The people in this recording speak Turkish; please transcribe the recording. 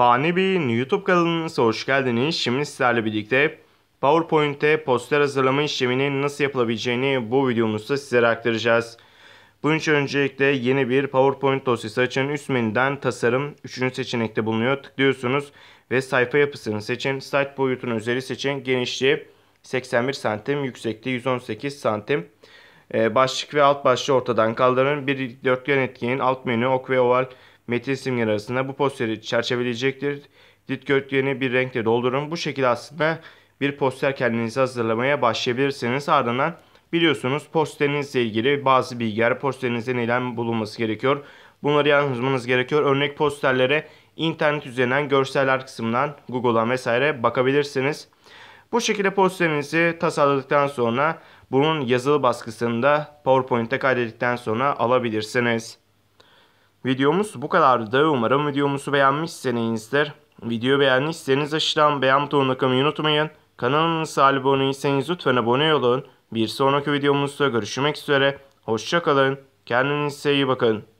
Fani Bey'in YouTube kanalınıza hoş geldiniz. Şimdi sizlerle birlikte PowerPoint'te poster hazırlama işleminin nasıl yapılabileceğini bu videomuzda sizlere aktaracağız. Bunun için öncelikle yeni bir PowerPoint dosyası açın. Üst menüden tasarım 3. seçenekte bulunuyor. Tıklıyorsunuz ve sayfa yapısını seçin. Site boyutunu üzeri seçin. Genişliği 81 santim, yüksekliği 118 santim. Ee, başlık ve alt başlığı ortadan kaldırın. Bir dörtgen etkiğin alt menü ok ve oval metin simgeler arasında bu posteri çerçeveleyecektir. Dit gökyüzünü bir renkle doldurun. Bu şekilde aslında bir poster kendinizi hazırlamaya başlayabilirsiniz. Ardından biliyorsunuz posterinizle ilgili bazı bilgiler posterinizde neden bulunması gerekiyor. Bunları yazmanız gerekiyor. Örnek posterlere internet üzerinden görseller kısmından Google'a vesaire bakabilirsiniz. Bu şekilde posterinizi tasarladıktan sonra bunun yazılı baskısını da PowerPoint'te kaydettikten sonra alabilirsiniz. Videomuz bu kadardı. Umarım videomuzu beğenmişsinizdir. Videoyu beğendiyseniz aşağıdan beğen butonuna kalmayı unutmayın. Kanalımıza abone değilseniz lütfen abone olun. Bir sonraki videomuzda görüşmek üzere. Hoşçakalın. Kendinize iyi bakın.